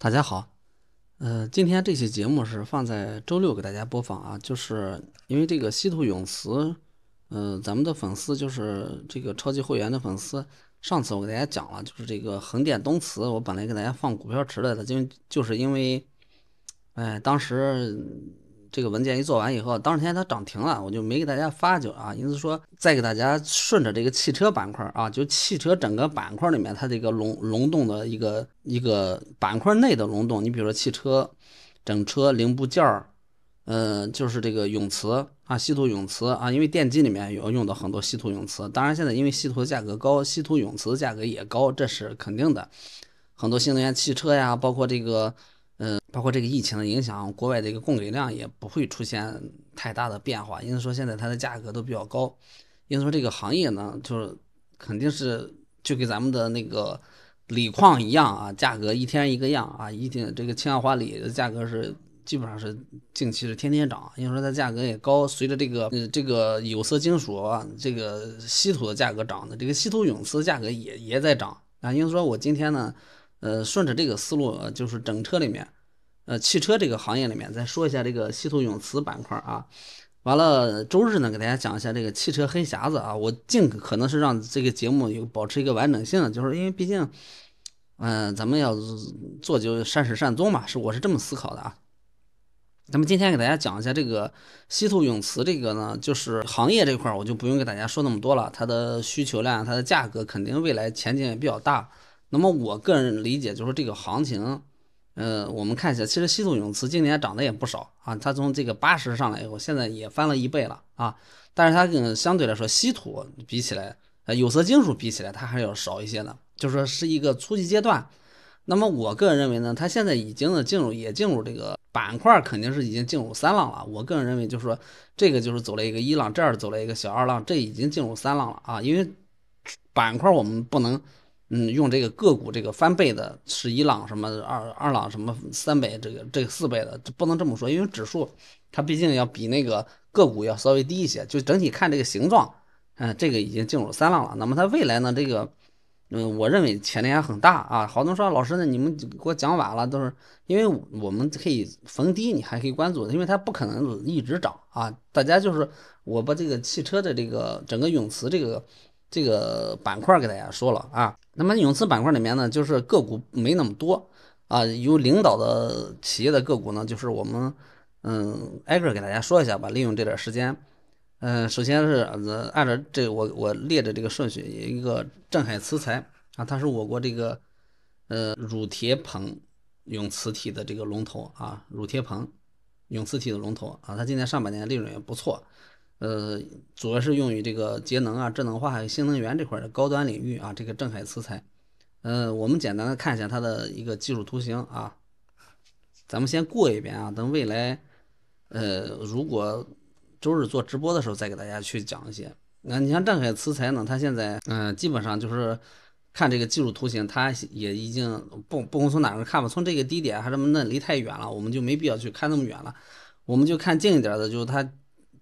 大家好，呃，今天这期节目是放在周六给大家播放啊，就是因为这个稀土永磁，呃，咱们的粉丝就是这个超级会员的粉丝，上次我给大家讲了，就是这个横店东磁，我本来给大家放股票池来的，就就是因为，哎，当时。这个文件一做完以后，当天它涨停了，我就没给大家发就啊。因此说，再给大家顺着这个汽车板块啊，就汽车整个板块里面，它这个龙龙洞的一个一个板块内的龙洞，你比如说汽车整车零部件儿，呃，就是这个永磁啊，稀土永磁啊，因为电机里面要用到很多稀土永磁。当然，现在因为稀土的价格高，稀土永磁的价格也高，这是肯定的。很多新能源汽车呀，包括这个。嗯，包括这个疫情的影响，国外的一个供给量也不会出现太大的变化，因此说现在它的价格都比较高。因此说这个行业呢，就是肯定是就跟咱们的那个锂矿一样啊，价格一天一个样啊，一定这个氢氧化锂的价格是基本上是近期是天天涨。因此说它价格也高，随着这个这个有色金属、这个稀土的价格涨的，这个稀土永磁价格也也在涨啊。因此说我今天呢。呃，顺着这个思路，就是整车里面，呃，汽车这个行业里面，再说一下这个稀土永磁板块啊。完了，周日呢，给大家讲一下这个汽车黑匣子啊。我尽可能是让这个节目有保持一个完整性，就是因为毕竟，嗯，咱们要做就善始善终嘛，是我是这么思考的啊。那么今天给大家讲一下这个稀土永磁这个呢，就是行业这块我就不用给大家说那么多了，它的需求量、它的价格肯定未来前景也比较大。那么我个人理解就是说这个行情，呃，我们看一下，其实稀土永磁今年涨得也不少啊，它从这个八十上来以后，现在也翻了一倍了啊，但是它跟相对来说稀土比起来，呃，有色金属比起来，它还要少一些呢，就是说是一个初级阶段。那么我个人认为呢，它现在已经呢进入，也进入这个板块，肯定是已经进入三浪了。我个人认为就是说，这个就是走了一个一浪，这儿走了一个小二浪，这已经进入三浪了啊，因为板块我们不能。嗯，用这个个股这个翻倍的是一浪什么二二浪什么三倍，这个这个四倍的不能这么说，因为指数它毕竟要比那个个股要稍微低一些。就整体看这个形状，嗯，这个已经进入三浪了。那么它未来呢？这个嗯，我认为潜力还很大啊。好多人说老师呢，你们给我讲晚了，都是因为我们可以逢低你还可以关注，因为它不可能一直涨啊。大家就是我把这个汽车的这个整个永磁这个。这个板块给大家说了啊，那么永磁板块里面呢，就是个股没那么多啊，有领导的企业的个股呢，就是我们嗯挨个给大家说一下吧，利用这点时间，嗯，首先是按照这我我列的这个顺序，一个镇海磁材啊，它是我国这个呃乳铁硼永磁体的这个龙头啊，乳铁硼永磁体的龙头啊，它今年上半年利润也不错。呃，主要是用于这个节能啊、智能化、还有新能源这块的高端领域啊。这个正海磁材，呃，我们简单的看一下它的一个技术图形啊。咱们先过一遍啊，等未来，呃，如果周日做直播的时候再给大家去讲一些。那你像正海磁材呢，它现在，嗯，基本上就是看这个技术图形，它也已经不，不管从哪个看吧，从这个低点还是什么，那离太远了，我们就没必要去看那么远了，我们就看近一点的，就是它。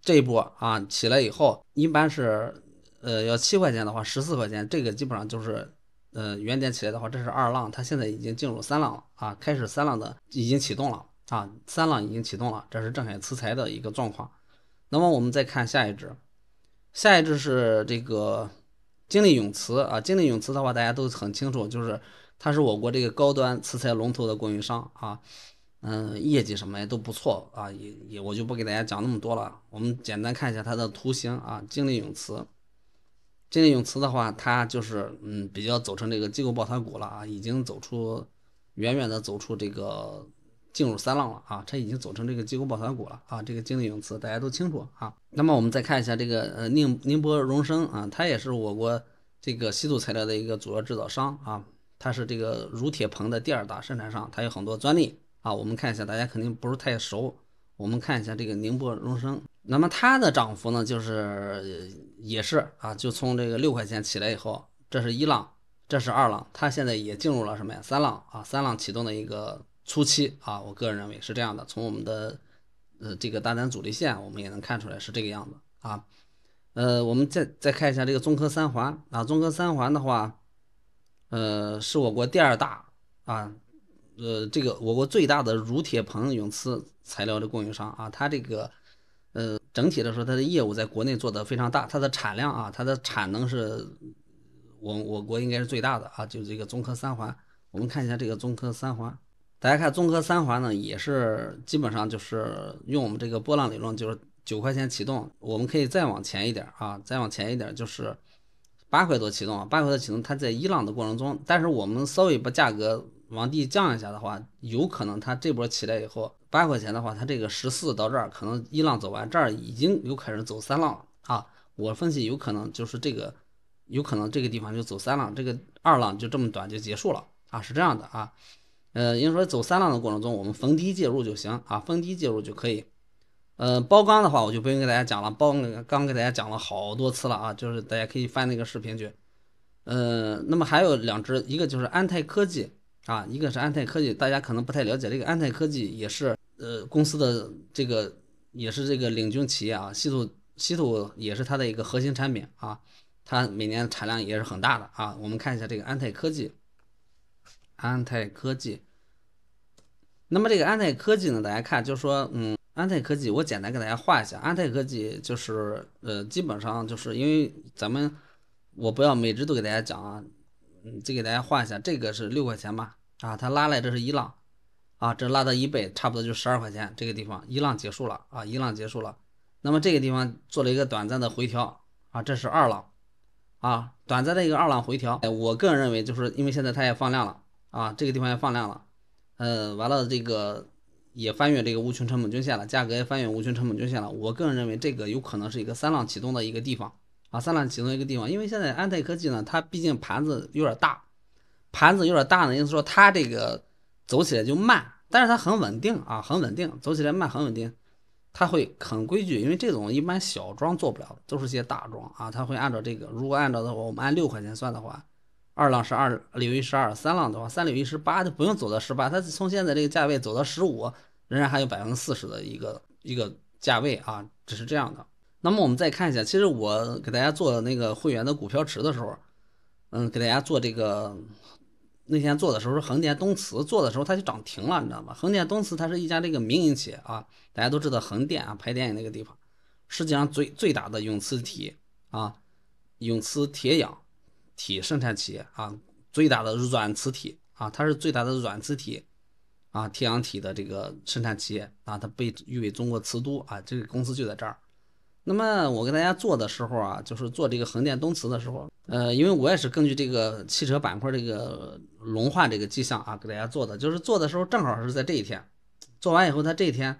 这一波啊起来以后，一般是，呃，要七块钱的话，十四块钱，这个基本上就是，呃，原点起来的话，这是二浪，它现在已经进入三浪了啊，开始三浪的已经启动了啊，三浪已经启动了，这是正海磁材的一个状况。那么我们再看下一只，下一只是这个金力永磁啊，金力永磁的话，大家都很清楚，就是它是我国这个高端磁材龙头的供应商啊。嗯，业绩什么也都不错啊，也也我就不给大家讲那么多了，我们简单看一下它的图形啊，金力永磁，金力永磁的话，它就是嗯比较走成这个机构抱团股了啊，已经走出远远的走出这个进入三浪了啊，它已经走成这个机构抱团股了啊，这个金力永磁大家都清楚啊，那么我们再看一下这个呃宁宁波荣升啊，它也是我国这个稀土材料的一个主要制造商啊，它是这个乳铁硼的第二大生产商，它有很多专利。啊，我们看一下，大家肯定不是太熟。我们看一下这个宁波荣升，那么它的涨幅呢，就是也是啊，就从这个六块钱起来以后，这是一浪，这是二浪，它现在也进入了什么呀？三浪啊，三浪启动的一个初期啊，我个人认为是这样的。从我们的呃这个大单阻力线，我们也能看出来是这个样子啊。呃，我们再再看一下这个中科三环啊，中科三环的话，呃，是我国第二大啊。呃，这个我国最大的乳铁硼永磁材料的供应商啊，它这个呃整体来说，它的业务在国内做的非常大，它的产量啊，它的产能是我我国应该是最大的啊，就是这个中科三环。我们看一下这个中科三环，大家看中科三环呢，也是基本上就是用我们这个波浪理论，就是九块钱启动，我们可以再往前一点啊，再往前一点就是八块多启动，八块多启动，它在伊朗的过程中，但是我们稍微把价格。往地降一下的话，有可能它这波起来以后八块钱的话，它这个十四到这儿可能一浪走完，这儿已经有可能走三浪了啊。我分析有可能就是这个，有可能这个地方就走三浪，这个二浪就这么短就结束了啊，是这样的啊。呃，应该说走三浪的过程中，我们逢低介入就行啊，逢低介入就可以。呃，包钢的话我就不用给大家讲了，包钢刚给大家讲了好多次了啊，就是大家可以翻那个视频去。呃，那么还有两只，一个就是安泰科技。啊，一个是安泰科技，大家可能不太了解。这个安泰科技也是，呃，公司的这个也是这个领军企业啊，稀土稀土也是它的一个核心产品啊，它每年产量也是很大的啊。我们看一下这个安泰科技，安泰科技。那么这个安泰科技呢，大家看，就说，嗯，安泰科技，我简单给大家画一下，安泰科技就是，呃，基本上就是因为咱们我不要每只都给大家讲啊。嗯，再给大家画一下，这个是六块钱吧？啊，它拉来这是一浪，啊，这拉到一倍，差不多就十二块钱，这个地方一浪结束了，啊，一浪结束了。那么这个地方做了一个短暂的回调，啊，这是二浪，啊，短暂的一个二浪回调。哎，我个人认为，就是因为现在它也放量了，啊，这个地方也放量了，呃，完了这个也翻越这个无穷成本均线了，价格也翻越无穷成本均线了。我个人认为，这个有可能是一个三浪启动的一个地方。啊，三浪其中一个地方，因为现在安泰科技呢，它毕竟盘子有点大，盘子有点大呢，意思说它这个走起来就慢，但是它很稳定啊，很稳定，走起来慢很稳定，它会很规矩，因为这种一般小庄做不了，都是些大庄啊，它会按照这个，如果按照的话，我们按六块钱算的话，二浪是二，里为十二，三浪的话，三六一十八，就不用走到十八，它从现在这个价位走到十五，仍然还有百分之四十的一个一个价位啊，只是这样的。那么我们再看一下，其实我给大家做那个会员的股票池的时候，嗯，给大家做这个那天做的时候是横店东磁做的时候，它就涨停了，你知道吧？横店东磁它是一家这个民营企业啊，大家都知道横店啊拍电影那个地方，世界上最最大的永磁体啊、永磁铁氧体生产企业啊，最大的软磁体啊，它是最大的软磁体啊铁氧体的这个生产企业啊，它被誉为中国瓷都啊，这个公司就在这儿。那么我给大家做的时候啊，就是做这个横店东磁的时候，呃，因为我也是根据这个汽车板块这个龙化这个迹象啊，给大家做的。就是做的时候正好是在这一天，做完以后它这一天，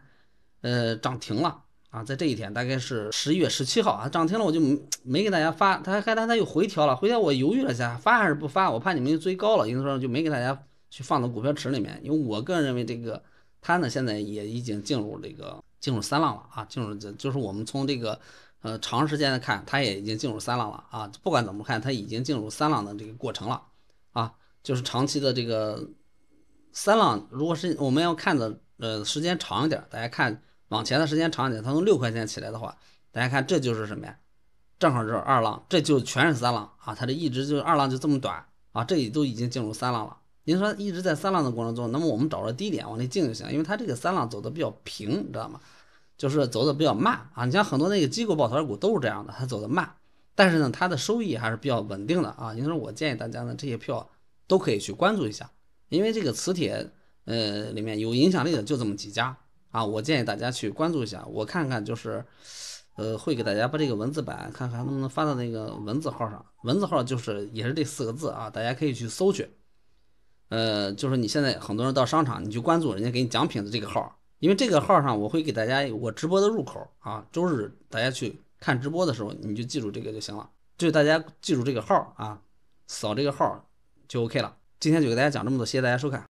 呃，涨停了啊，在这一天大概是十一月十七号啊，涨停了我就没给大家发，他还他他又回调了，回调我犹豫了一下，发还是不发？我怕你们又追高了，因此说就没给大家去放到股票池里面。因为我个人认为这个它呢现在也已经进入这个。进入三浪了啊！进入就就是我们从这个，呃，长时间的看，它也已经进入三浪了啊！不管怎么看，它已经进入三浪的这个过程了啊！就是长期的这个三浪，如果是我们要看的，呃，时间长一点，大家看往前的时间长一点，它从六块钱起来的话，大家看这就是什么呀？正好就是二浪，这就全是三浪啊！它这一直就二浪就这么短啊，这里都已经进入三浪了。您说一直在三浪的过程中，那么我们找着低点往里进就行，因为它这个三浪走的比较平，你知道吗？就是走的比较慢啊。你像很多那个机构抱团股都是这样的，它走的慢，但是呢，它的收益还是比较稳定的啊。您说，我建议大家呢，这些票都可以去关注一下，因为这个磁铁，呃，里面有影响力的就这么几家啊。我建议大家去关注一下，我看看就是，呃，会给大家把这个文字版看看能不能发到那个文字号上，文字号就是也是这四个字啊，大家可以去搜去。呃，就是你现在很多人到商场，你就关注人家给你奖品的这个号，因为这个号上我会给大家我直播的入口啊。周日大家去看直播的时候，你就记住这个就行了，就是大家记住这个号啊，扫这个号就 OK 了。今天就给大家讲这么多，谢谢大家收看。